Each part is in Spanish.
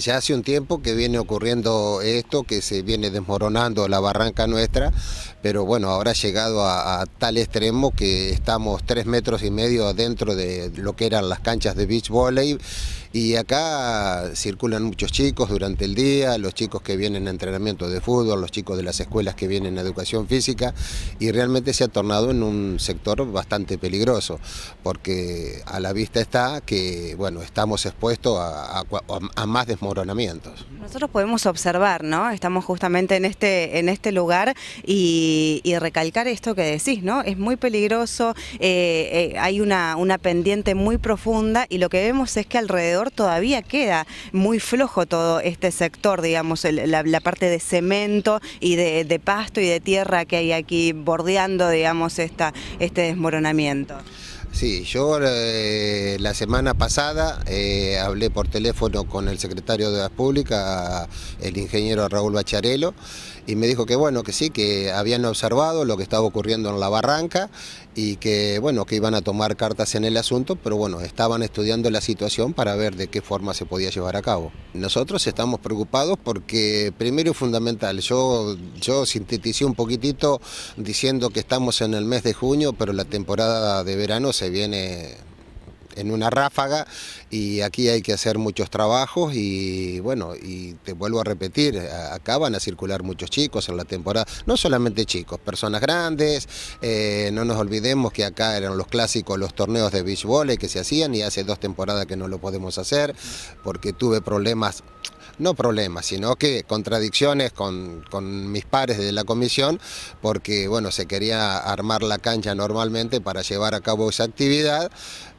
Ya hace un tiempo que viene ocurriendo esto, que se viene desmoronando la barranca nuestra, pero bueno, ahora ha llegado a, tal extremo que estamos tres metros y medio adentro de lo que eran las canchas de beach volley y acá circulan muchos chicos durante el día, los chicos que vienen a entrenamiento de fútbol, los chicos de las escuelas que vienen a educación física, y realmente se ha tornado en un sector bastante peligroso, porque a la vista está que bueno, estamos expuestos a, más desmoronamientos. Nosotros podemos observar, ¿no? Estamos justamente en este, en este lugar y, recalcar esto que decís, ¿no? Es muy peligroso, eh, eh, hay una, una pendiente muy profunda y lo que vemos es que alrededor todavía queda muy flojo todo este sector, digamos, la, parte de cemento y de, de, pasto y de tierra que hay aquí bordeando, digamos, esta, este desmoronamiento. Sí, yo eh, la semana pasada eh, hablé por teléfono con el secretario de Obras Públicas, el ingeniero Raúl Bacharelo, y me dijo que bueno, que sí, que habían observado lo que estaba ocurriendo en la barranca y que bueno, que iban a tomar cartas en el asunto, pero bueno, estaban estudiando la situación para ver de qué forma se podía llevar a cabo. Nosotros estamos preocupados porque primero y fundamental, yo, yo sinteticé un poquitito diciendo que estamos en el mes de junio, pero la temporada de verano se viene en una ráfaga y aquí hay que hacer muchos trabajos y bueno, y te vuelvo a repetir, acá van a circular muchos chicos en la temporada, no solamente chicos, personas grandes, eh, no nos olvidemos que acá eran los clásicos, los torneos de beach volley que se hacían y hace dos temporadas que no lo podemos hacer porque tuve problemas no problemas, sino que contradicciones con, mis pares de la comisión, porque bueno, se quería armar la cancha normalmente para llevar a cabo esa actividad,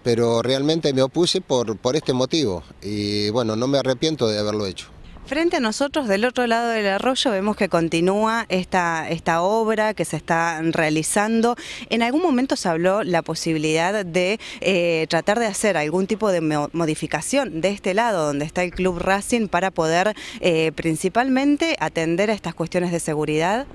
pero realmente me opuse por, por este motivo y bueno, no me arrepiento de haberlo hecho. Frente a nosotros, del otro lado del arroyo, vemos que continúa esta, esta obra que se está realizando. En algún momento se habló la posibilidad de eh, tratar de hacer algún tipo de modificación de este lado donde está el Club Racing para poder eh, principalmente atender a estas cuestiones de seguridad.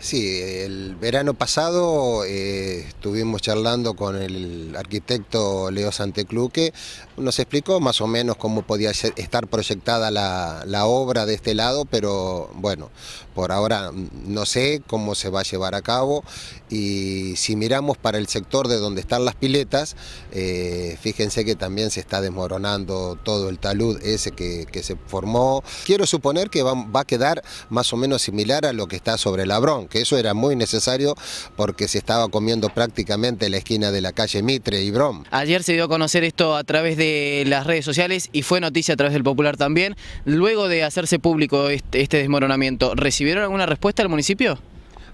Sí, el verano pasado... Eh, estuvimos charlando con el arquitecto Leo Santecluque, nos explicó más o menos cómo podía estar proyectada la, obra de este lado, pero bueno, por ahora no sé cómo se va a llevar a cabo y si miramos para el sector de donde están las piletas, eh, fíjense que también se está desmoronando todo el talud ese que, se formó. Quiero suponer que va, va, a quedar más o menos similar a lo que está sobre el Abrón, que eso era muy necesario porque se estaba comiendo prácticamente prácticamente la esquina de la calle Mitre y Brom. Ayer se dio a conocer esto a través de las redes sociales y fue noticia a través del Popular también. Luego de hacerse público este, desmoronamiento, ¿recibieron alguna respuesta al municipio?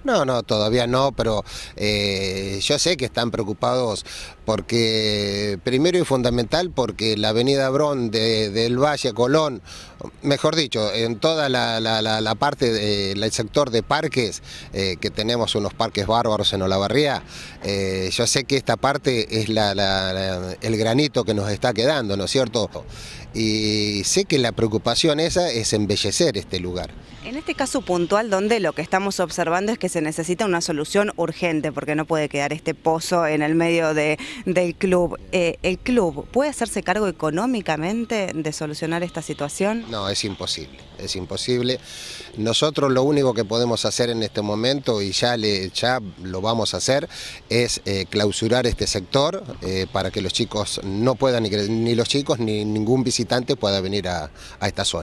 No, no, todavía no, pero eh, yo sé que están preocupados porque, primero y fundamental, porque la avenida bron del Valle Colón, mejor dicho, en toda la, parte del sector de parques, eh, que tenemos unos parques bárbaros en Olavarría, eh, yo sé que esta parte es el granito que nos está quedando, ¿no es cierto? Y sé que la preocupación esa es embellecer este lugar. En este caso puntual, donde lo que estamos observando es que se necesita una solución urgente, porque no puede quedar este pozo en el medio del club. Eh, ¿El club puede hacerse cargo económicamente de solucionar esta situación? No, es imposible, es imposible. Nosotros lo único que podemos hacer en este momento, y ya, lo vamos a hacer, es eh, clausurar este sector eh, para que los chicos no puedan, ni, los chicos ni ningún visitante pueda venir a esta zona.